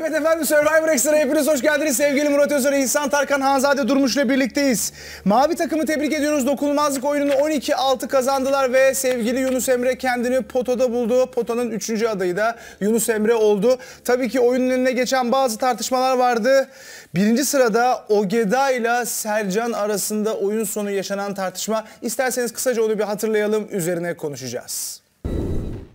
Evet efendim Survivor Extra hepiniz hoş geldiniz. Sevgili Murat Özer, İhsan Tarkan, Hanzade ile birlikteyiz. Mavi takımı tebrik ediyoruz. Dokunulmazlık oyununu 12-6 kazandılar ve sevgili Yunus Emre kendini potada buldu. Potanın 3. adayı da Yunus Emre oldu. Tabii ki oyunun önüne geçen bazı tartışmalar vardı. Birinci sırada Ogeda ile Sercan arasında oyun sonu yaşanan tartışma. İsterseniz kısaca onu bir hatırlayalım, üzerine konuşacağız.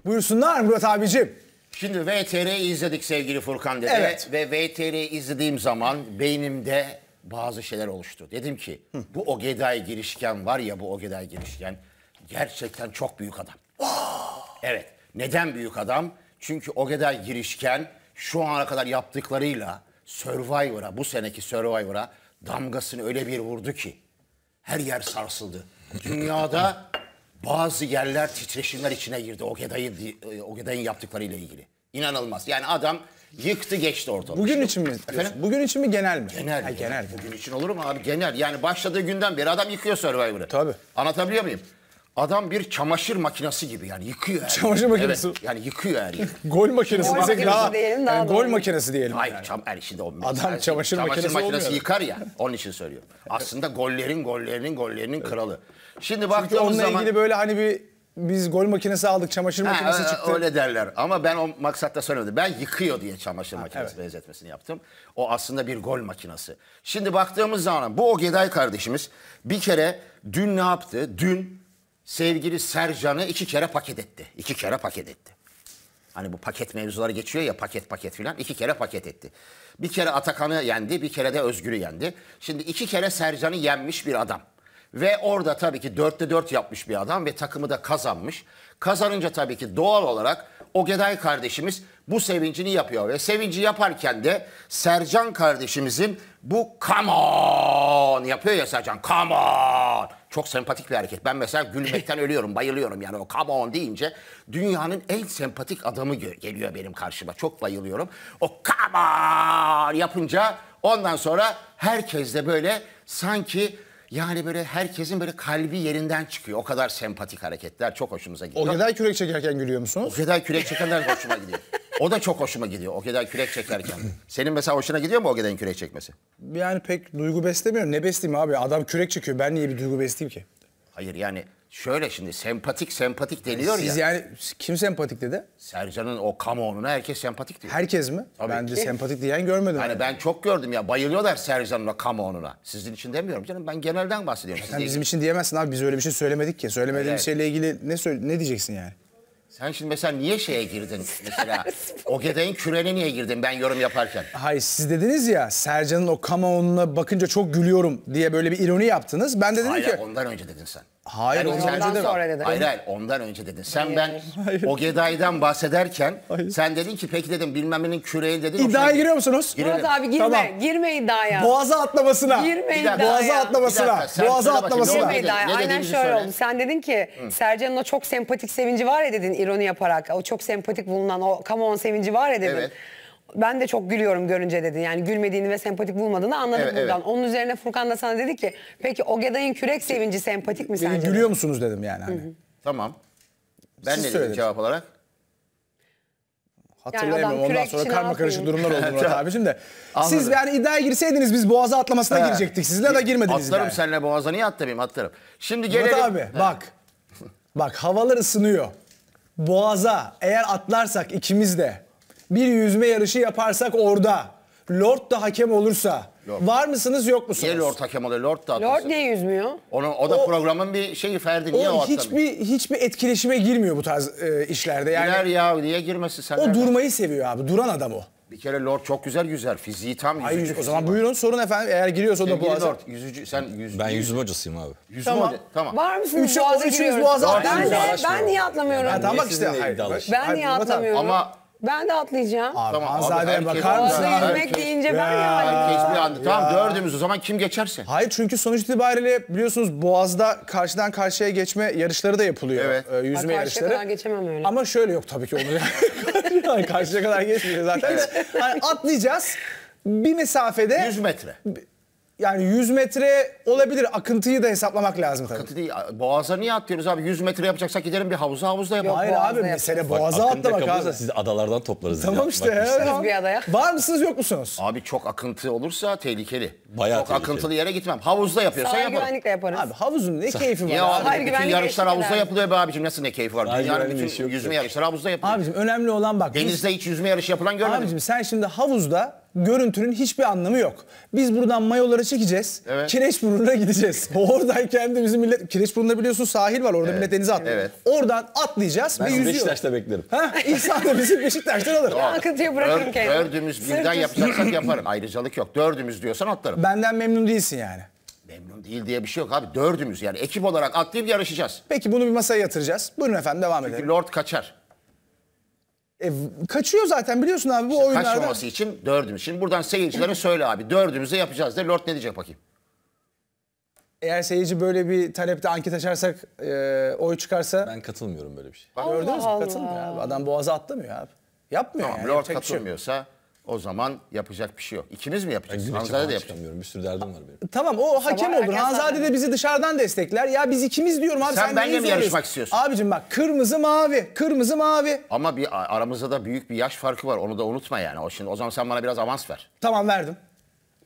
Buyursunlar Murat abicim. Şimdi VTR izledik sevgili Furkan dedi. Evet. Ve VTR izlediğim zaman beynimde bazı şeyler oluştu. Dedim ki Hı. bu Ogeday girişken var ya bu Ogeday girişken gerçekten çok büyük adam. evet. Neden büyük adam? Çünkü Ogeday girişken şu ana kadar yaptıklarıyla Survivor'a, bu seneki Survivor'a damgasını öyle bir vurdu ki her yer sarsıldı. Dünyada bazı yerler titreşimler içine girdi Ogeday'ın e, Ogeday'ın yaptıklarıyla ilgili. İnanılmaz. Yani adam yıktı geçti ortalığı. Bugün için mi? Efendim? Bugün için mi genel mi? Genel. Ha, genel. genel. Bugün için olur mu abi? Genel. Yani başladığı günden beri adam yıkıyor Survivor'ı. Tabii. Anlatabiliyor muyum? Adam bir çamaşır makinesi gibi yani yıkıyor her yeri. Çamaşır makinesi. Evet, yani yıkıyor her yeri. gol makinesi Gol makinesi daha, diyelim, daha yani gol makinesi diyelim. Hayır yani. çam, yani şimdi o Adam çamaşır makinesi olmuyor. yıkar ya onun için söylüyorum. Aslında gollerin gollerinin gollerinin kralı. Şimdi baktığımız Çünkü onunla zaman ilgili böyle hani bir biz gol makinesi aldık, çamaşır Ha, makinesi ö- çıktı. öyle derler ama ben o maksatta söylemedim. Ben yıkıyor diye çamaşır makinesi evet. benzetmesini yaptım. O aslında bir gol makinesi. Şimdi baktığımız zaman bu o Geday kardeşimiz bir kere dün ne yaptı? Dün sevgili Sercan'ı iki kere paket etti. İki kere paket etti. Hani bu paket mevzuları geçiyor ya paket paket filan. iki kere paket etti. Bir kere Atakan'ı yendi, bir kere de Özgür'ü yendi. Şimdi iki kere Sercan'ı yenmiş bir adam. Ve orada tabii ki dörtte dört yapmış bir adam ve takımı da kazanmış. Kazanınca tabii ki doğal olarak Ogeday kardeşimiz bu sevincini yapıyor. Ve sevinci yaparken de Sercan kardeşimizin bu come on yapıyor ya Sercan come on çok sempatik bir hareket. Ben mesela gülmekten ölüyorum, bayılıyorum yani o come on deyince dünyanın en sempatik adamı geliyor benim karşıma. Çok bayılıyorum. O come on yapınca ondan sonra herkes de böyle sanki yani böyle herkesin böyle kalbi yerinden çıkıyor. O kadar sempatik hareketler çok hoşumuza gidiyor. O kadar kürek çekerken gülüyor musunuz? O kadar kürek çekenler hoşuma gidiyor. O da çok hoşuma gidiyor. o Ogeday kürek çekerken. Senin mesela hoşuna gidiyor mu o Ogeday'ın kürek çekmesi? Yani pek duygu beslemiyorum. Ne besleyeyim abi? Adam kürek çekiyor. Ben niye bir duygu besleyeyim ki? Hayır yani şöyle şimdi sempatik sempatik deniyor Siz ya. yani kim sempatik dedi? Sercan'ın o kamuoyuna herkes sempatik diyor. Herkes mi? Tabii ben de sempatik diyen görmedim. Yani ben çok gördüm ya bayılıyorlar Sercan'ın o kamuoyuna. Sizin için demiyorum canım ben genelden bahsediyorum. Sen bizim için diyemezsin abi biz öyle bir şey söylemedik ki. Söylemediğim Evet. şeyle ilgili ne söyle ne diyeceksin yani? Sen şimdi mesela niye şeye girdin mesela? o Ogeday'ın kürene niye girdin ben yorum yaparken? Hayır siz dediniz ya Sercan'ın o kamuoyuna bakınca çok gülüyorum diye böyle bir ironi yaptınız. Ben de dedim Hayır, ki... ondan önce dedin sen. Hayır Yani ondan sonra dedin. Hayır hayır ondan önce dedin. Sen ben o Geday'dan bahsederken sen dedin ki peki dedim bilmem nenin küreği dedin. İddiaya giriyor musunuz? Murat abi girme. Tamam. Girme iddiaya. Boğaza atlamasına. Girme Bir iddiaya. Boğaza atlamasına. dakika, sen Boğaza atlamasına. Girme iddiaya. Aynen şöyle söyle. oldu. Sen dedin ki Sercan'ın o çok sempatik sevinci var ya dedin ironi yaparak. O çok sempatik bulunan o come on sevinci var ya dedin. Evet ben de çok gülüyorum görünce dedin. Yani gülmediğini ve sempatik bulmadığını anladık evet, buradan. Evet. Onun üzerine Furkan da sana dedi ki peki o Ogeday'ın kürek sevinci sempatik mi Beni sence? Gülüyor musunuz dedim yani. Hani. Tamam. Ben Siz ne dedim cevap olarak? Hatırlayamıyorum. Yani Ondan sonra karma karışık durumlar oldu Murat abicim de. Siz yani iddiaya girseydiniz biz boğaza atlamasına girecektik. Sizle de girmediniz. Atlarım yani. seninle boğaza niye atlamayayım atlarım. Şimdi gelelim. Murat abi bak. Bak havalar ısınıyor. Boğaza eğer atlarsak ikimiz de bir yüzme yarışı yaparsak orada. Lord da hakem olursa Lord. var mısınız yok musunuz? Niye Lord hakem oluyor? Lord da Lord atlasın. niye yüzmüyor? Onun, o da o, programın bir şeyi Ferdi. Niye o, o hiçbir, hiçbir etkileşime girmiyor bu tarz e, işlerde. Yani, Girer ya niye girmesi sen? O durmayı seviyor abi. Duran adam o. Bir kere Lord çok güzel yüzer. Fiziği tam yüzücü. Hayır, o zaman var. buyurun sorun efendim. Eğer giriyorsa o da boğaza. Lord, yüzücü, sen yüz, ben yüzme hocasıyım abi. Yüzme tamam. Hoca, tamam. Var mısınız Üçü, boğaza giriyoruz? Boğaza ben, de, ben niye atlamıyorum? Ya, tamam işte. Hayır, ben niye atlamıyorum? Ama ben de atlayacağım. Abi, tamam, Hanzade'ye herkes- bakar mısın Boğazda abi? deyince Ya. yani. Herkes bir Tamam dördümüz o zaman kim geçerse. Hayır çünkü sonuç itibariyle biliyorsunuz Boğaz'da karşıdan karşıya geçme yarışları da yapılıyor. Evet. e, yüzme yarışları. karşıya yarışları. kadar geçemem öyle. Ama şöyle yok tabii ki onu. yani karşıya kadar geçmeyeceğiz zaten. Hani atlayacağız. Bir mesafede 100 metre yani 100 metre olabilir. Akıntıyı da hesaplamak lazım tabii. Akıntı değil. Boğaza niye atlıyoruz abi? 100 metre yapacaksak gidelim bir havuza havuzda yapalım. Hayır abi mesele boğaza atlamak abi. Siz adalardan toplarız. Tamam işte. Bir adaya. Var mısınız yok musunuz? Abi çok akıntı olursa tehlikeli. Bayağı çok tehlikeli. akıntılı yere gitmem. Havuzda yapıyorsa Sahil yapalım. güvenlikle yaparız. Abi havuzun ne keyfi var? Ya abi, Hayır, bütün yarışlar havuzda abi. yapılıyor be abicim. Nasıl ne keyfi var? Dünyanın bütün yüzme yarışları havuzda yapılıyor. Abicim önemli olan bak. Denizde hiç yüzme yarışı yapılan görmedim. Abicim sen şimdi havuzda görüntünün hiçbir anlamı yok. Biz buradan mayolara çekeceğiz. Evet. Kireçburnu'na gideceğiz. Oradan de bizim millet... Kireçburnu'nda biliyorsun sahil var. Orada evet. millet denize atlıyor. Evet. Oradan atlayacağız ben ve yüzüyor. Beşiktaş'ta beklerim. Ha? İhsan da bizi Beşiktaş'tan alır. Akıntıya bırakırım kendimi. Dördümüz birden yapacaksak yaparım. Ayrıcalık yok. Dördümüz diyorsan atlarım. Benden memnun değilsin yani. Memnun değil diye bir şey yok abi. Dördümüz yani ekip olarak atlayıp yarışacağız. Peki bunu bir masaya yatıracağız. Buyurun efendim devam Çünkü edelim. Çünkü Lord kaçar. E, kaçıyor zaten biliyorsun abi bu işte oyunlarda. Kaçmaması için dördümüz. Şimdi buradan seyircilere söyle abi dördümüzü yapacağız de Lord ne diyecek bakayım. Eğer seyirci böyle bir talepte anket açarsak e, oy çıkarsa... Ben katılmıyorum böyle bir şey. Bak, Gördünüz mü? Katılmıyor abi. Adam boğaza atlamıyor abi. Yapmıyor tamam, yani. Lord şey katılmıyorsa... O zaman yapacak bir şey yok. İkimiz mi yapacağız? Yani Hanzade de yapacak. Bir sürü derdim var benim. Tamam o hakem olur. Hanzade de bizi dışarıdan destekler. Ya biz ikimiz diyorum abi. Sen, sen benimle mi yarışmak istiyorsun? Abicim bak kırmızı mavi. Kırmızı mavi. Ama bir aramızda da büyük bir yaş farkı var. Onu da unutma yani. O, şimdi, o zaman sen bana biraz avans ver. Tamam verdim.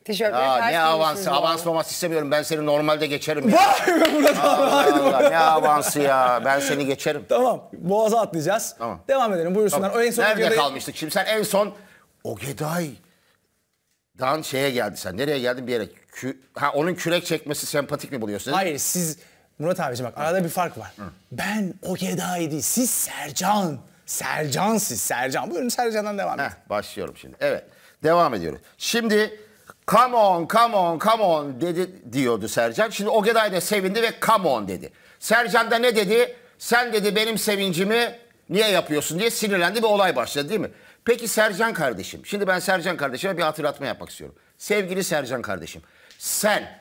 Tişörtleri Aa, ne avansı? Avans maması istemiyorum. Ben seni normalde geçerim. Ya. Vay be Murat ne avansı ya. Ben seni geçerim. Tamam. Boğaza atlayacağız. Tamam. Devam edelim. Buyursunlar. Tamam. O en son Nerede kalmıştık? Şimdi sen en son o Geday Dan şeye geldi sen. Nereye geldin bir yere? Kü ha onun kürek çekmesi sempatik mi buluyorsun? Hayır siz Murat abici bak arada bir fark var. Hı. Ben o Geday değil. Siz Sercan. Sercan siz Sercan. Buyurun Sercan'dan devam edin. başlıyorum şimdi. Evet. Devam ediyoruz. Şimdi come on, come on, come on dedi diyordu Sercan. Şimdi O Geday da sevindi ve come on dedi. Sercan da ne dedi? Sen dedi benim sevincimi niye yapıyorsun diye sinirlendi bir olay başladı değil mi? Peki Sercan kardeşim. Şimdi ben Sercan kardeşime bir hatırlatma yapmak istiyorum. Sevgili Sercan kardeşim. Sen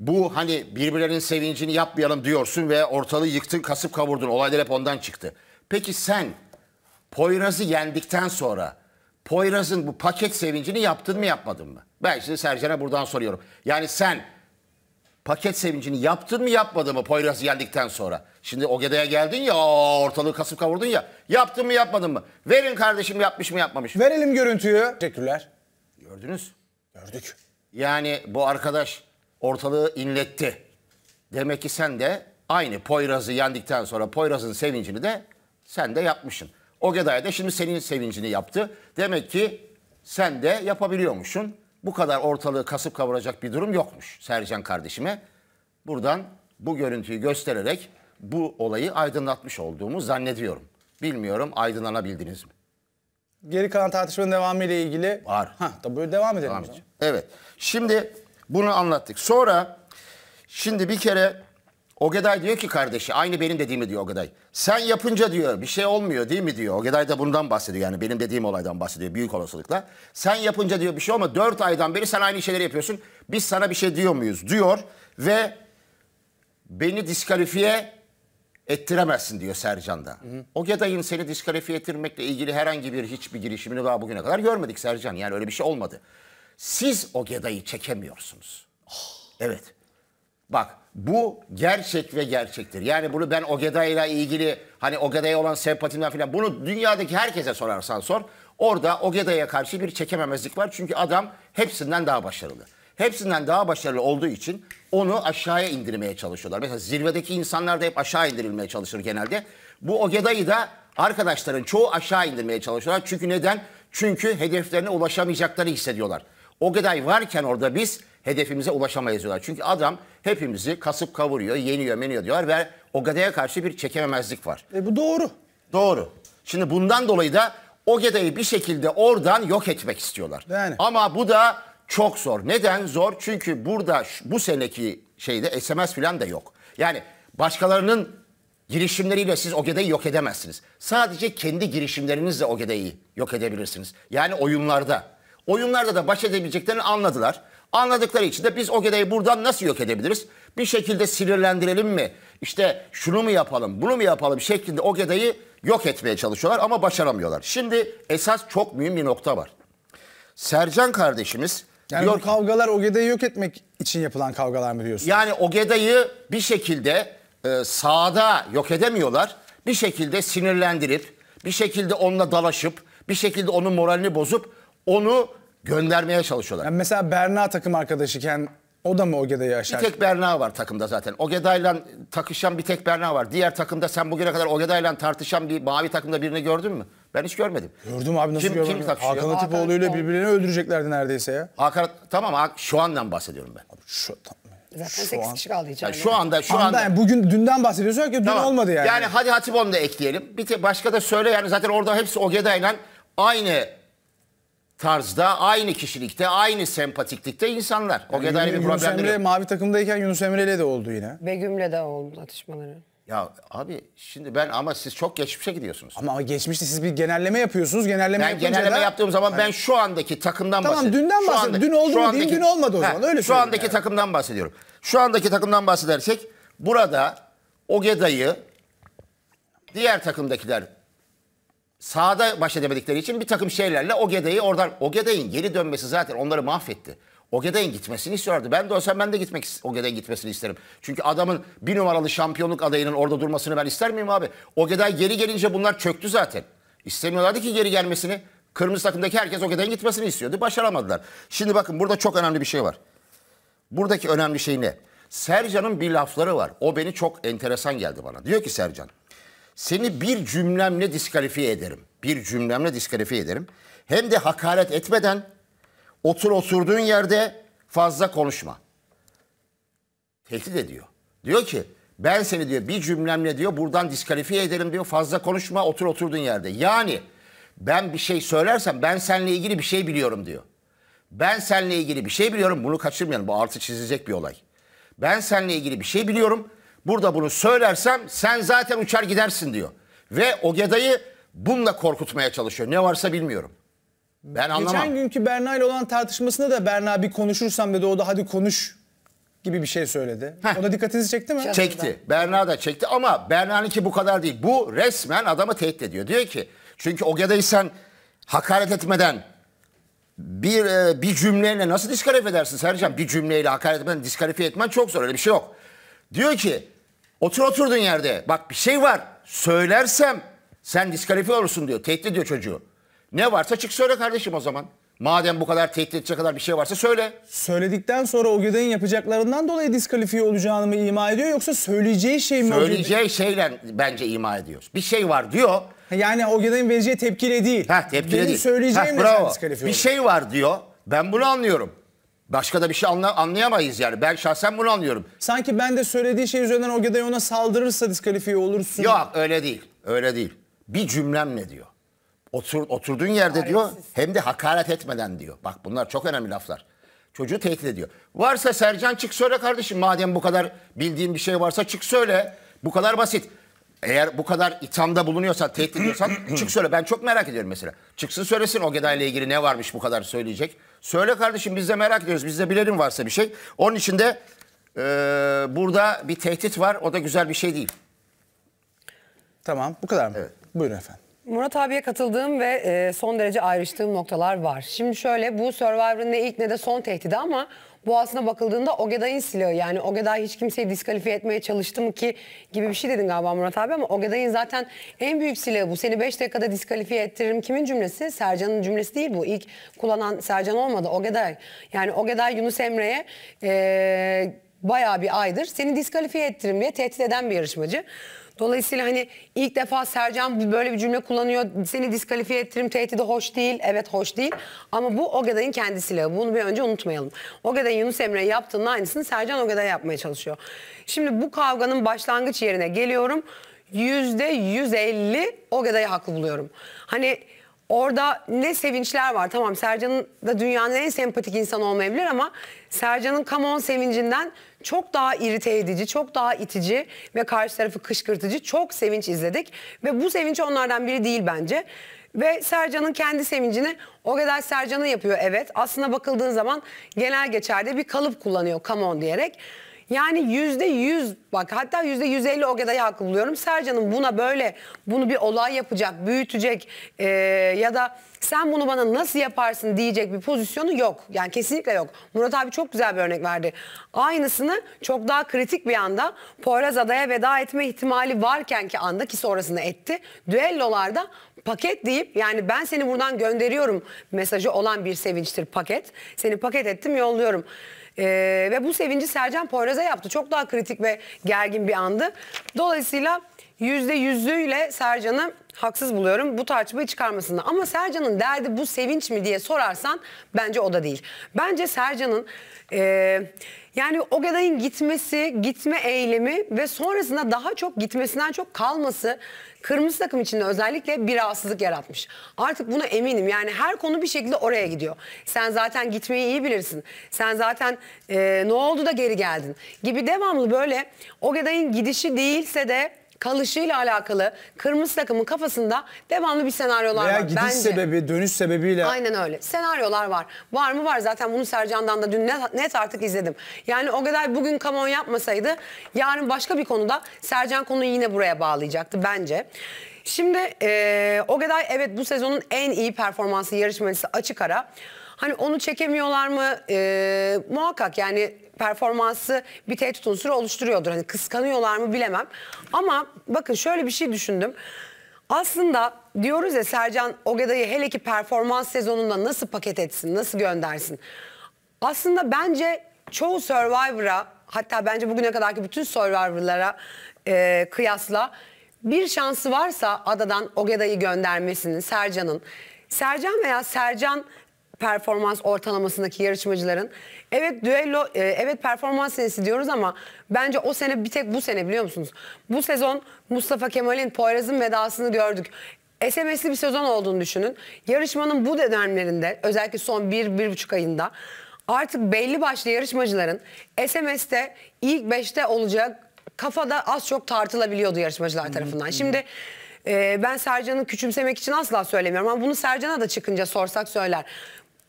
bu hani birbirlerinin sevincini yapmayalım diyorsun ve ortalığı yıktın, kasıp kavurdun. Olaylar hep ondan çıktı. Peki sen Poyraz'ı yendikten sonra Poyraz'ın bu paket sevincini yaptın mı yapmadın mı? Ben şimdi Sercan'a buradan soruyorum. Yani sen paket sevincini yaptın mı yapmadın mı Poyraz'ı yendikten sonra? Şimdi Ogeda'ya geldin ya ortalığı kasıp kavurdun ya. Yaptın mı yapmadın mı? Verin kardeşim yapmış mı yapmamış mı? Verelim görüntüyü. Teşekkürler. Gördünüz. Gördük. Yani bu arkadaş ortalığı inletti. Demek ki sen de aynı Poyraz'ı yendikten sonra Poyraz'ın sevincini de sen de yapmışsın. Ogeda'ya da şimdi senin sevincini yaptı. Demek ki sen de yapabiliyormuşsun. Bu kadar ortalığı kasıp kavuracak bir durum yokmuş Sercan kardeşime. Buradan bu görüntüyü göstererek bu olayı aydınlatmış olduğumu zannediyorum. Bilmiyorum aydınlanabildiniz mi? Geri kalan tartışmanın devamı ile ilgili var. Ha tabii böyle devam edelim. Devam Evet. Şimdi bunu anlattık. Sonra şimdi bir kere Ogeday diyor ki kardeşi aynı benim dediğimi diyor Ogeday. Sen yapınca diyor bir şey olmuyor değil mi diyor. Ogeday da bundan bahsediyor yani benim dediğim olaydan bahsediyor büyük olasılıkla. Sen yapınca diyor bir şey olma dört aydan beri sen aynı şeyleri yapıyorsun. Biz sana bir şey diyor muyuz diyor ve beni diskalifiye ettiremezsin diyor Sercan da. O gedayın seni diskalifiye ettirmekle ilgili herhangi bir hiçbir girişimini daha bugüne kadar görmedik Sercan. Yani öyle bir şey olmadı. Siz o gedayı çekemiyorsunuz. Evet. Bak bu gerçek ve gerçektir. Yani bunu ben o gedayla ilgili hani o Ogeday'a olan sempatimden falan bunu dünyadaki herkese sorarsan sor. Orada o gedaya karşı bir çekememezlik var. Çünkü adam hepsinden daha başarılı hepsinden daha başarılı olduğu için onu aşağıya indirmeye çalışıyorlar. Mesela zirvedeki insanlar da hep aşağı indirilmeye çalışır genelde. Bu Ogeday'ı da arkadaşların çoğu aşağı indirmeye çalışıyorlar. Çünkü neden? Çünkü hedeflerine ulaşamayacakları hissediyorlar. Ogeday varken orada biz hedefimize ulaşamayız diyorlar. Çünkü adam hepimizi kasıp kavuruyor, yeniyor, meniyor diyorlar ve Ogeday'a karşı bir çekememezlik var. E bu doğru. Doğru. Şimdi bundan dolayı da Ogeday'ı bir şekilde oradan yok etmek istiyorlar. Yani. Ama bu da çok zor. Neden zor? Çünkü burada bu seneki şeyde SMS falan da yok. Yani başkalarının girişimleriyle siz OGEDA'yı yok edemezsiniz. Sadece kendi girişimlerinizle OGEDA'yı yok edebilirsiniz. Yani oyunlarda. Oyunlarda da baş edebileceklerini anladılar. Anladıkları için de biz OGEDA'yı buradan nasıl yok edebiliriz? Bir şekilde sinirlendirelim mi? İşte şunu mu yapalım, bunu mu yapalım şeklinde OGEDA'yı yok etmeye çalışıyorlar ama başaramıyorlar. Şimdi esas çok mühim bir nokta var. Sercan kardeşimiz yani Yok. bu kavgalar Ogeda'yı yok etmek için yapılan kavgalar mı diyorsun? Yani Ogeda'yı bir şekilde e, sahada yok edemiyorlar. Bir şekilde sinirlendirip, bir şekilde onunla dalaşıp, bir şekilde onun moralini bozup onu göndermeye çalışıyorlar. Yani mesela Berna takım arkadaşıken o da mı Ogeday'ı aşar? Bir tek Berna var takımda zaten. Ogeday'la takışan bir tek Berna var. Diğer takımda sen bugüne kadar Ogeday'la tartışan bir mavi takımda birini gördün mü? Ben hiç görmedim. Gördüm abi nasıl kim, görmedim? Kim takışıyor? Hakan Atipoğlu ile birbirini öldüreceklerdi neredeyse ya. Hakan, tamam şu andan bahsediyorum ben. Abi şu tamam. Zaten şu 8 kişi kaldı Yani şu anda şu anda, anda yani bugün dünden bahsediyorsak ya dün tamam. olmadı yani. Yani hadi Hatip onu da ekleyelim. Bir te, başka da söyle yani zaten orada hepsi Ogeday'la aynı tarzda, aynı kişilikte, aynı sempatiklikte insanlar. O yani kadar bir Yunus problem Emre mavi takımdayken Yunus Emre de oldu yine. Begüm'le de oldu atışmaları. Ya abi şimdi ben ama siz çok geçmişe gidiyorsunuz. Ama geçmişte siz bir genelleme yapıyorsunuz. Genelleme ben genelleme da, yaptığım zaman hani... ben şu andaki takımdan tamam, bahsediyorum. Tamam dünden bahsediyorum. Dün oldu mu andaki... dün olmadı o zaman. He, Öyle şu andaki yani. takımdan bahsediyorum. Şu andaki takımdan bahsedersek burada Ogeda'yı diğer takımdakiler Sağda baş edemedikleri için bir takım şeylerle Ogeday'ı oradan Ogeday'ın geri dönmesi zaten onları mahvetti. Ogeday'ın gitmesini istiyordu. Ben de olsam ben de gitmek Ogeday'ın gitmesini isterim. Çünkü adamın bir numaralı şampiyonluk adayının orada durmasını ben ister miyim abi? Ogeday geri gelince bunlar çöktü zaten. İstemiyorlardı ki geri gelmesini. Kırmızı takımdaki herkes Ogeday'ın gitmesini istiyordu. Başaramadılar. Şimdi bakın burada çok önemli bir şey var. Buradaki önemli şey ne? Sercan'ın bir lafları var. O beni çok enteresan geldi bana. Diyor ki Sercan. Seni bir cümlemle diskalifiye ederim. Bir cümlemle diskalifiye ederim. Hem de hakaret etmeden otur oturduğun yerde fazla konuşma. Tehdit ediyor. Diyor ki ben seni diyor bir cümlemle diyor buradan diskalifiye ederim diyor. Fazla konuşma otur oturduğun yerde. Yani ben bir şey söylersem ben seninle ilgili bir şey biliyorum diyor. Ben seninle ilgili bir şey biliyorum. Bunu kaçırmayalım. Bu artı çizecek bir olay. Ben seninle ilgili bir şey biliyorum. Burada bunu söylersem sen zaten uçar gidersin diyor. Ve Ogeday'ı bununla korkutmaya çalışıyor. Ne varsa bilmiyorum. Ben anlamam. Geçen günkü Berna ile olan tartışmasında da Berna bir konuşursam dedi o da hadi konuş gibi bir şey söyledi. Heh. O da dikkatinizi çekti mi? Çekti. Berna da çekti ama Berna'nınki bu kadar değil. Bu resmen adamı tehdit ediyor. Diyor ki çünkü Ogeday'ı sen hakaret etmeden bir e, bir cümleyle nasıl diskalifiye edersin Sercan? Bir cümleyle hakaret etmeden diskalifiye etmen çok zor. Öyle bir şey yok. Diyor ki Otur oturdun yerde. Bak bir şey var. Söylersem sen diskalifiye olursun diyor. Tehdit ediyor çocuğu. Ne varsa çık söyle kardeşim o zaman. Madem bu kadar tehdit edecek kadar bir şey varsa söyle. Söyledikten sonra o gödenin yapacaklarından dolayı diskalifiye olacağını mı ima ediyor yoksa söyleyeceği şey mi? Söyleyeceği şeyle bence ima ediyoruz. Bir şey var diyor. Yani o gödenin vereceği tepkiyle değil. Ha tepkiyle Benim değil. söyleyeceğimle bravo. diskalifiye Bir oluyor. şey var diyor. Ben bunu anlıyorum. Başka da bir şey anla, anlayamayız yani. Ben şahsen bunu anlıyorum. Sanki ben de söylediği şey üzerinden Ogeday ona saldırırsa diskalifiye olursun. Yok öyle değil. Öyle değil. Bir ne diyor. Otur, oturduğun yerde Hakaretsiz. diyor hem de hakaret etmeden diyor. Bak bunlar çok önemli laflar. Çocuğu tehdit ediyor. Varsa Sercan çık söyle kardeşim madem bu kadar bildiğin bir şey varsa çık söyle. Bu kadar basit. Eğer bu kadar ithamda bulunuyorsan, tehdit ediyorsan çık söyle. Ben çok merak ediyorum mesela. Çıksın söylesin o ile ilgili ne varmış bu kadar söyleyecek. Söyle kardeşim biz de merak ediyoruz. Biz de bilelim varsa bir şey. Onun için de e, burada bir tehdit var. O da güzel bir şey değil. Tamam bu kadar mı? Evet. Buyurun efendim. Murat abiye katıldığım ve e, son derece ayrıştığım noktalar var. Şimdi şöyle bu Survivor'ın ne ilk ne de son tehdidi ama bu aslında bakıldığında Ogeday'ın silahı. Yani Ogeday hiç kimseyi diskalifiye etmeye çalıştı mı ki gibi bir şey dedin galiba Murat abi ama Ogeday'ın zaten en büyük silahı bu. Seni 5 dakikada diskalifiye ettiririm. Kimin cümlesi? Sercan'ın cümlesi değil bu. İlk kullanan Sercan olmadı. Ogeday. Yani Ogeday Yunus Emre'ye ee, bayağı bir aydır seni diskalifiye ettiririm diye tehdit eden bir yarışmacı. Dolayısıyla hani ilk defa Sercan böyle bir cümle kullanıyor. Seni diskalifiye ettirim tehdidi hoş değil. Evet hoş değil. Ama bu Ogeday'ın kendisiyle. Bunu bir önce unutmayalım. Ogeday'ın Yunus Emre yaptığının aynısını Sercan Ogeday yapmaya çalışıyor. Şimdi bu kavganın başlangıç yerine geliyorum. Yüzde 150 Ogeday'ı haklı buluyorum. Hani Orada ne sevinçler var. Tamam Sercan'ın da dünyanın en sempatik insan olmayabilir ama Sercan'ın come on sevincinden çok daha irite edici, çok daha itici ve karşı tarafı kışkırtıcı çok sevinç izledik. Ve bu sevinç onlardan biri değil bence. Ve Sercan'ın kendi sevincini o kadar Sercan'ı yapıyor evet. Aslında bakıldığın zaman genel geçerde bir kalıp kullanıyor come on diyerek. Yani yüzde yüz bak hatta yüzde yüz elli Ogeday'ı haklı buluyorum. Sercan'ın buna böyle bunu bir olay yapacak, büyütecek e, ya da sen bunu bana nasıl yaparsın diyecek bir pozisyonu yok. Yani kesinlikle yok. Murat abi çok güzel bir örnek verdi. Aynısını çok daha kritik bir anda Poyraz adaya veda etme ihtimali varken ki anda ki sonrasında etti. Düellolarda paket deyip yani ben seni buradan gönderiyorum mesajı olan bir sevinçtir paket. Seni paket ettim yolluyorum. E, ve bu sevinci Sercan Poyraz'a yaptı. Çok daha kritik ve gergin bir andı. Dolayısıyla %100'üyle Sercan'ı haksız buluyorum bu tartışmayı çıkarmasında. Ama Sercan'ın derdi bu sevinç mi diye sorarsan bence o da değil. Bence Sercan'ın e, yani o Ogeday'ın gitmesi, gitme eylemi ve sonrasında daha çok gitmesinden çok kalması kırmızı takım içinde özellikle bir rahatsızlık yaratmış. Artık buna eminim. Yani her konu bir şekilde oraya gidiyor. Sen zaten gitmeyi iyi bilirsin. Sen zaten e, ne oldu da geri geldin gibi devamlı böyle O Ogeday'ın gidişi değilse de kalışıyla alakalı kırmızı takımın kafasında devamlı bir senaryolar Veya var. Veya gidiş Bence. sebebi, dönüş sebebiyle. Aynen öyle. Senaryolar var. Var mı var zaten bunu Sercan'dan da dün net, net artık izledim. Yani o kadar bugün kamuoyu yapmasaydı yarın başka bir konuda Sercan konuyu yine buraya bağlayacaktı bence. Şimdi e, Ogeday evet bu sezonun en iyi performansı yarışmacısı açık ara. Hani onu çekemiyorlar mı? E, muhakkak yani performansı bir tehdit unsuru oluşturuyordur. Hani kıskanıyorlar mı bilemem. Ama bakın şöyle bir şey düşündüm. Aslında diyoruz ya Sercan Ogeda'yı hele ki performans sezonunda nasıl paket etsin, nasıl göndersin? Aslında bence çoğu Survivor'a hatta bence bugüne kadarki bütün Survivor'lara e, kıyasla bir şansı varsa adadan Ogeda'yı göndermesinin Sercan'ın. Sercan veya Sercan performans ortalamasındaki yarışmacıların. Evet düello, e, evet performans senesi diyoruz ama bence o sene bir tek bu sene biliyor musunuz? Bu sezon Mustafa Kemal'in Poyraz'ın vedasını gördük. SMS'li bir sezon olduğunu düşünün. Yarışmanın bu dönemlerinde özellikle son bir, bir buçuk ayında artık belli başlı yarışmacıların SMS'te ilk beşte olacak kafada az çok tartılabiliyordu yarışmacılar tarafından. Şimdi e, ben Sercan'ı küçümsemek için asla söylemiyorum ama bunu Sercan'a da çıkınca sorsak söyler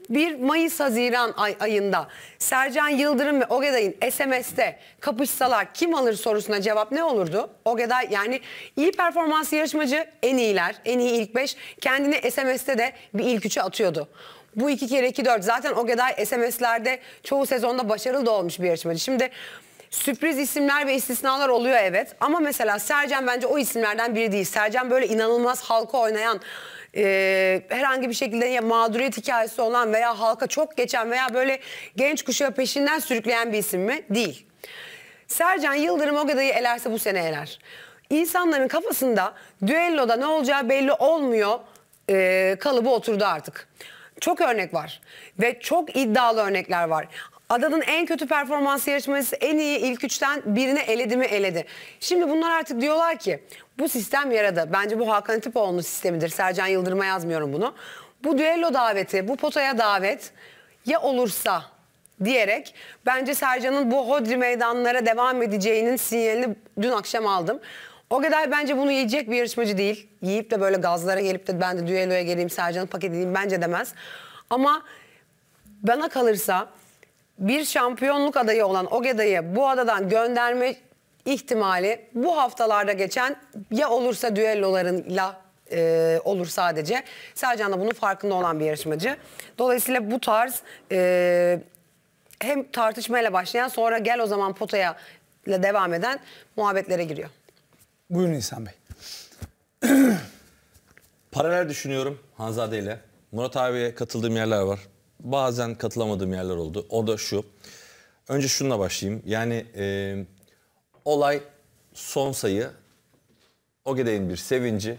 bir Mayıs-Haziran ay ayında Sercan Yıldırım ve Ogeday'ın SMS'te kapışsalar kim alır sorusuna cevap ne olurdu? Ogeday yani iyi performans yarışmacı en iyiler, en iyi ilk beş kendini SMS'te de bir ilk üçe atıyordu. Bu iki kere iki dört zaten Ogeday SMS'lerde çoğu sezonda başarılı da olmuş bir yarışmacı. Şimdi sürpriz isimler ve istisnalar oluyor evet. Ama mesela Sercan bence o isimlerden biri değil. Sercan böyle inanılmaz halka oynayan e, herhangi bir şekilde ya mağduriyet hikayesi olan veya halka çok geçen veya böyle genç kuşağı peşinden sürükleyen bir isim mi? Değil. Sercan Yıldırım o Ogeda'yı elerse bu sene eler. İnsanların kafasında düelloda ne olacağı belli olmuyor e, kalıbı oturdu artık. Çok örnek var ve çok iddialı örnekler var adanın en kötü performans yarışması en iyi ilk üçten birine eledi mi eledi. Şimdi bunlar artık diyorlar ki bu sistem yarada. Bence bu Hakan Tipoğlu'nun sistemidir. Sercan Yıldırım'a yazmıyorum bunu. Bu düello daveti, bu potaya davet ya olursa diyerek bence Sercan'ın bu hodri meydanlara devam edeceğinin sinyalini dün akşam aldım. O kadar bence bunu yiyecek bir yarışmacı değil. Yiyip de böyle gazlara gelip de ben de düelloya geleyim Sercan'ı edeyim bence demez. Ama bana kalırsa bir şampiyonluk adayı olan Ogeda'yı bu adadan gönderme ihtimali bu haftalarda geçen ya olursa düellolarıyla e, olur sadece. Sercan da bunun farkında olan bir yarışmacı. Dolayısıyla bu tarz e, hem tartışmayla başlayan sonra gel o zaman potaya ile devam eden muhabbetlere giriyor. Buyurun İhsan Bey. Paralel düşünüyorum Hanzade ile. Murat abiye katıldığım yerler var bazen katılamadığım yerler oldu. O da şu. Önce şununla başlayayım. Yani e, olay son sayı. Ogedey'in bir sevinci.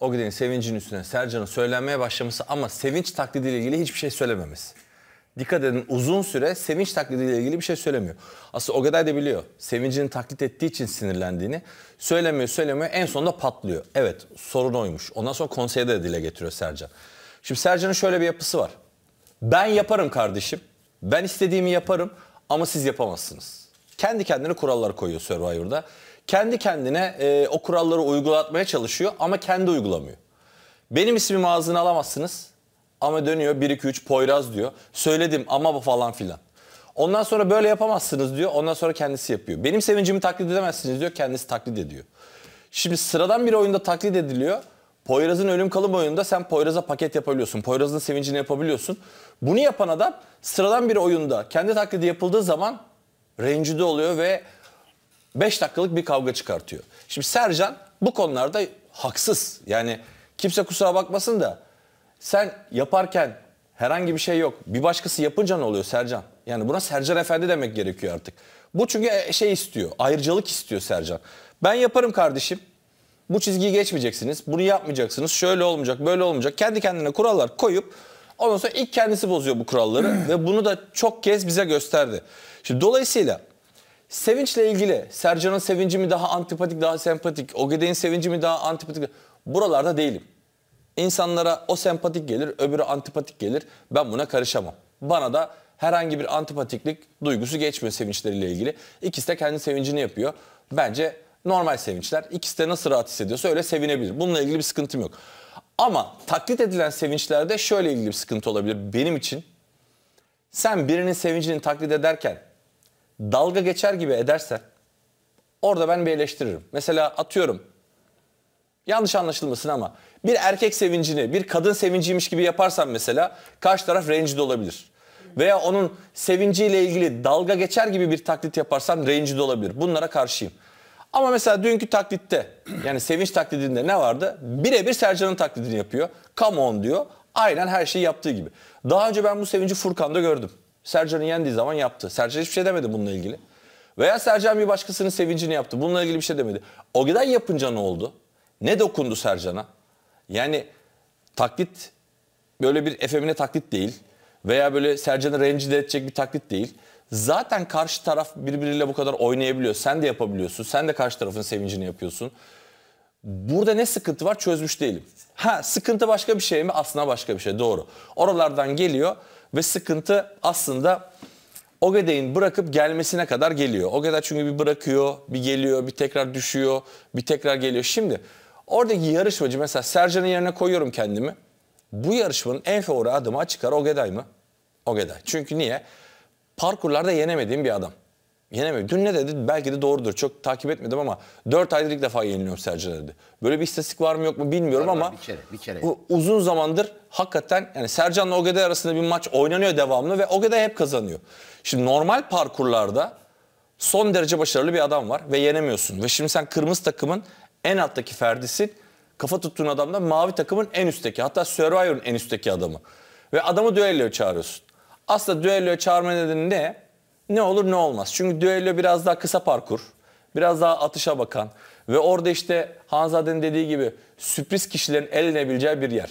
Ogedey'in sevincinin üstüne Sercan'ın söylenmeye başlaması ama sevinç taklidiyle ilgili hiçbir şey söylememesi. Dikkat edin uzun süre sevinç taklidiyle ilgili bir şey söylemiyor. Aslında Ogeday da biliyor. Sevincini taklit ettiği için sinirlendiğini. Söylemiyor söylemiyor en sonunda patlıyor. Evet sorun oymuş. Ondan sonra konseyde de dile getiriyor Sercan. Şimdi Sercan'ın şöyle bir yapısı var. Ben yaparım kardeşim. Ben istediğimi yaparım ama siz yapamazsınız. Kendi kendine kurallar koyuyor Survivor'da. Kendi kendine e, o kuralları uygulatmaya çalışıyor ama kendi uygulamıyor. Benim ismimi ağzına alamazsınız ama dönüyor 1-2-3 Poyraz diyor. Söyledim ama bu falan filan. Ondan sonra böyle yapamazsınız diyor. Ondan sonra kendisi yapıyor. Benim sevincimi taklit edemezsiniz diyor. Kendisi taklit ediyor. Şimdi sıradan bir oyunda taklit ediliyor. Poyraz'ın ölüm kalım oyununda sen Poyraz'a paket yapabiliyorsun. Poyraz'ın sevincini yapabiliyorsun. Bunu yapan adam sıradan bir oyunda kendi taklidi yapıldığı zaman rencide oluyor ve 5 dakikalık bir kavga çıkartıyor. Şimdi Sercan bu konularda haksız. Yani kimse kusura bakmasın da sen yaparken herhangi bir şey yok. Bir başkası yapınca ne oluyor Sercan? Yani buna Sercan Efendi demek gerekiyor artık. Bu çünkü şey istiyor. Ayrıcalık istiyor Sercan. Ben yaparım kardeşim bu çizgiyi geçmeyeceksiniz, bunu yapmayacaksınız, şöyle olmayacak, böyle olmayacak. Kendi kendine kurallar koyup ondan sonra ilk kendisi bozuyor bu kuralları ve bunu da çok kez bize gösterdi. Şimdi dolayısıyla sevinçle ilgili Sercan'ın sevinci mi daha antipatik, daha sempatik, Ogedey'in sevinci mi daha antipatik, buralarda değilim. İnsanlara o sempatik gelir, öbürü antipatik gelir. Ben buna karışamam. Bana da herhangi bir antipatiklik duygusu geçmiyor sevinçleriyle ilgili. İkisi de kendi sevincini yapıyor. Bence normal sevinçler. İkisi de nasıl rahat hissediyorsa öyle sevinebilir. Bununla ilgili bir sıkıntım yok. Ama taklit edilen sevinçlerde şöyle ilgili bir sıkıntı olabilir benim için. Sen birinin sevincini taklit ederken dalga geçer gibi edersen orada ben bir eleştiririm. Mesela atıyorum yanlış anlaşılmasın ama bir erkek sevincini bir kadın sevinciymiş gibi yaparsan mesela karşı taraf rencide olabilir. Veya onun sevinciyle ilgili dalga geçer gibi bir taklit yaparsan rencide olabilir. Bunlara karşıyım. Ama mesela dünkü taklitte yani Sevinç taklidinde ne vardı? Birebir Sercan'ın taklidini yapıyor. Come on diyor. Aynen her şeyi yaptığı gibi. Daha önce ben bu sevinci Furkan'da gördüm. Sercan'ın yendiği zaman yaptı. Sercan hiçbir şey demedi bununla ilgili. Veya Sercan bir başkasının sevincini yaptı. Bununla ilgili bir şey demedi. O giden yapınca ne oldu? Ne dokundu Sercan'a? Yani taklit böyle bir efemine taklit değil. Veya böyle Sercan'ı rencide edecek bir taklit değil. Zaten karşı taraf birbiriyle bu kadar oynayabiliyor. Sen de yapabiliyorsun. Sen de karşı tarafın sevincini yapıyorsun. Burada ne sıkıntı var çözmüş değilim. Ha sıkıntı başka bir şey mi? Aslında başka bir şey doğru. Oralardan geliyor ve sıkıntı aslında Ogedey'in bırakıp gelmesine kadar geliyor. Ogeda çünkü bir bırakıyor, bir geliyor, bir tekrar düşüyor, bir tekrar geliyor. Şimdi oradaki yarışmacı mesela Sercan'ın yerine koyuyorum kendimi. Bu yarışmanın en favori adımı açık ogeday mı? Ogeday. Çünkü niye? parkurlarda yenemediğim bir adam. Yenemiyor. Dün ne dedi? Belki de doğrudur. Çok takip etmedim ama 4 aydır ilk defa yeniliyorum Sercan dedi. Böyle bir istatistik var mı yok mu bilmiyorum var, ama bir kere, bir kere. uzun zamandır hakikaten yani Sercan'la Ogede arasında bir maç oynanıyor devamlı ve Ogede hep kazanıyor. Şimdi normal parkurlarda son derece başarılı bir adam var ve yenemiyorsun. Ve şimdi sen kırmızı takımın en alttaki ferdisin. Kafa tuttuğun adam da mavi takımın en üstteki hatta Survivor'un en üstteki adamı. Ve adamı düelloya çağırıyorsun. Aslında düello çağırma nedeni ne? Ne olur ne olmaz. Çünkü düello biraz daha kısa parkur. Biraz daha atışa bakan. Ve orada işte Hanzade'nin dediği gibi sürpriz kişilerin elenebileceği bir yer.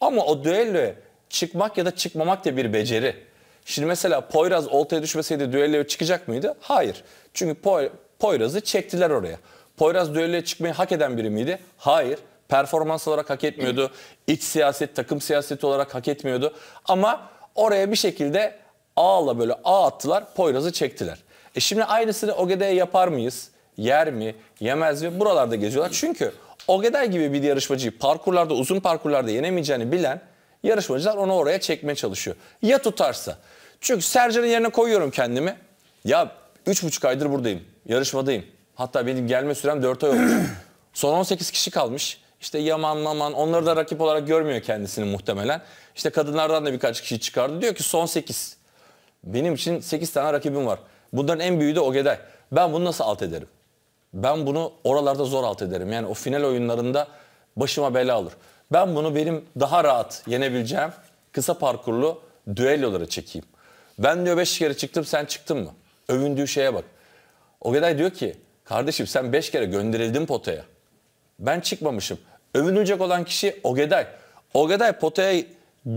Ama o düelloya çıkmak ya da çıkmamak da bir beceri. Şimdi mesela Poyraz oltaya düşmeseydi düelloya çıkacak mıydı? Hayır. Çünkü Poy Poyraz'ı çektiler oraya. Poyraz düelloya çıkmayı hak eden biri miydi? Hayır. Performans olarak hak etmiyordu. İç siyaset, takım siyaseti olarak hak etmiyordu. Ama Oraya bir şekilde ağla böyle ağ attılar. Poyraz'ı çektiler. E şimdi aynısını Ogede'ye yapar mıyız? Yer mi? Yemez mi? Buralarda geziyorlar. Çünkü Ogeday gibi bir yarışmacıyı parkurlarda uzun parkurlarda yenemeyeceğini bilen yarışmacılar onu oraya çekmeye çalışıyor. Ya tutarsa? Çünkü Sercan'ın yerine koyuyorum kendimi. Ya 3,5 aydır buradayım. Yarışmadayım. Hatta benim gelme sürem 4 ay olmuş. Son 18 kişi kalmış. İşte Yaman Maman onları da rakip olarak görmüyor kendisini muhtemelen. İşte kadınlardan da birkaç kişi çıkardı. Diyor ki son 8. Benim için 8 tane rakibim var. Bunların en büyüğü de Ogeday. Ben bunu nasıl alt ederim? Ben bunu oralarda zor alt ederim. Yani o final oyunlarında başıma bela olur. Ben bunu benim daha rahat yenebileceğim kısa parkurlu düellolara çekeyim. Ben diyor 5 kere çıktım sen çıktın mı? Övündüğü şeye bak. Ogeday diyor ki kardeşim sen 5 kere gönderildin potaya. Ben çıkmamışım. Övünülecek olan kişi Ogeday. Ogeday potaya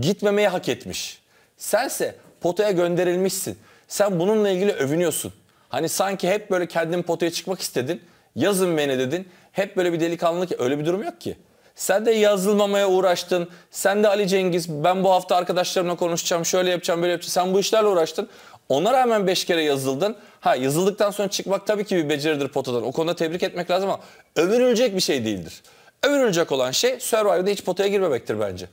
gitmemeyi hak etmiş. Sense potaya gönderilmişsin. Sen bununla ilgili övünüyorsun. Hani sanki hep böyle kendin potaya çıkmak istedin. Yazın beni dedin. Hep böyle bir delikanlı ki Öyle bir durum yok ki. Sen de yazılmamaya uğraştın. Sen de Ali Cengiz ben bu hafta arkadaşlarımla konuşacağım. Şöyle yapacağım böyle yapacağım. Sen bu işlerle uğraştın. Ona rağmen 5 kere yazıldın. Ha yazıldıktan sonra çıkmak tabii ki bir beceridir potadan. O konuda tebrik etmek lazım ama övünülecek bir şey değildir. Övünülecek olan şey Survivor'da hiç potaya girmemektir bence.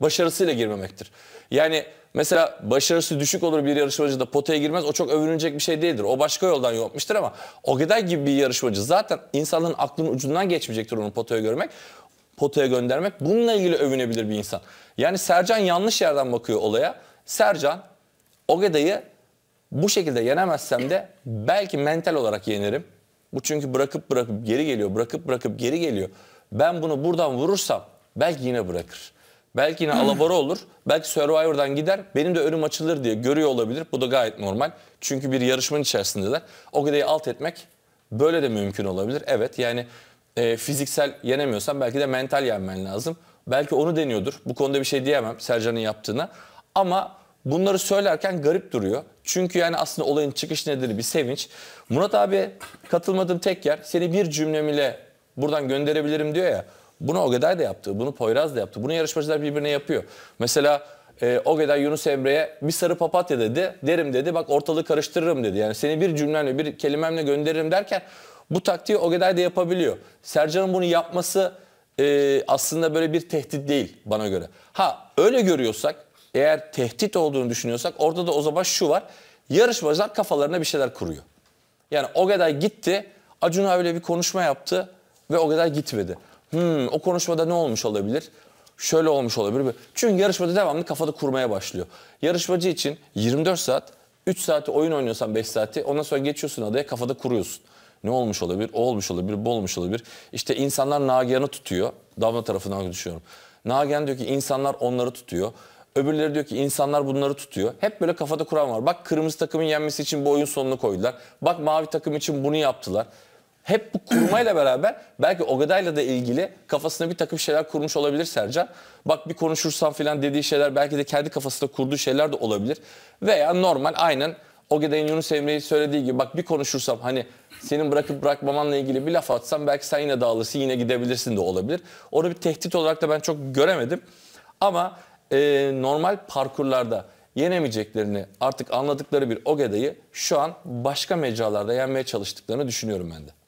Başarısıyla girmemektir. Yani mesela başarısı düşük olur bir yarışmacı da potaya girmez o çok övünülecek bir şey değildir. O başka yoldan yapmıştır ama o kadar gibi bir yarışmacı zaten insanların aklının ucundan geçmeyecektir onu potaya görmek. Potaya göndermek bununla ilgili övünebilir bir insan. Yani Sercan yanlış yerden bakıyor olaya. Sercan Ogeda'yı bu şekilde yenemezsem de belki mental olarak yenerim. Bu çünkü bırakıp bırakıp geri geliyor, bırakıp bırakıp geri geliyor. Ben bunu buradan vurursam belki yine bırakır. Belki yine alabora olur. Belki Survivor'dan gider. Benim de önüm açılır diye görüyor olabilir. Bu da gayet normal. Çünkü bir yarışmanın içerisindeler. O gideyi alt etmek böyle de mümkün olabilir. Evet yani e, fiziksel yenemiyorsan belki de mental yenmen lazım. Belki onu deniyordur. Bu konuda bir şey diyemem Sercan'ın yaptığına. Ama bunları söylerken garip duruyor. Çünkü yani aslında olayın çıkış nedeni bir sevinç. Murat abi katılmadığım tek yer seni bir cümlemiyle buradan gönderebilirim diyor ya. Bunu Ogeday da yaptı, bunu Poyraz da yaptı. Bunu yarışmacılar birbirine yapıyor. Mesela e, Ogeday Yunus Emre'ye bir sarı papatya dedi, derim dedi. Bak ortalığı karıştırırım dedi. Yani seni bir cümlemle, bir kelimemle gönderirim derken bu taktiği Ogeday da yapabiliyor. Sercan'ın bunu yapması e, aslında böyle bir tehdit değil bana göre. Ha öyle görüyorsak, eğer tehdit olduğunu düşünüyorsak orada da o zaman şu var. Yarışmacılar kafalarına bir şeyler kuruyor. Yani Ogeday gitti, Acun abiyle bir konuşma yaptı ve o kadar gitmedi. Hmm, o konuşmada ne olmuş olabilir? Şöyle olmuş olabilir. Çünkü yarışmada devamlı kafada kurmaya başlıyor. Yarışmacı için 24 saat, 3 saati oyun oynuyorsan 5 saati ondan sonra geçiyorsun adaya kafada kuruyorsun. Ne olmuş olabilir? O olmuş olabilir, bu olmuş olabilir. İşte insanlar Nagihan'ı tutuyor. Davna tarafından düşünüyorum. Nagihan diyor ki insanlar onları tutuyor. Öbürleri diyor ki insanlar bunları tutuyor. Hep böyle kafada kuran var. Bak kırmızı takımın yenmesi için bu oyun sonunu koydular. Bak mavi takım için bunu yaptılar hep bu kurmayla beraber belki Ogaday'la da ilgili kafasına bir takım şeyler kurmuş olabilir Sercan. Bak bir konuşursam falan dediği şeyler belki de kendi kafasında kurduğu şeyler de olabilir. Veya normal aynen Ogaday'ın Yunus Emre'yi söylediği gibi bak bir konuşursam hani senin bırakıp bırakmamanla ilgili bir laf atsam belki sen yine dağılırsın yine gidebilirsin de olabilir. Onu bir tehdit olarak da ben çok göremedim. Ama e, normal parkurlarda yenemeyeceklerini artık anladıkları bir Ogeda'yı şu an başka mecralarda yenmeye çalıştıklarını düşünüyorum ben de.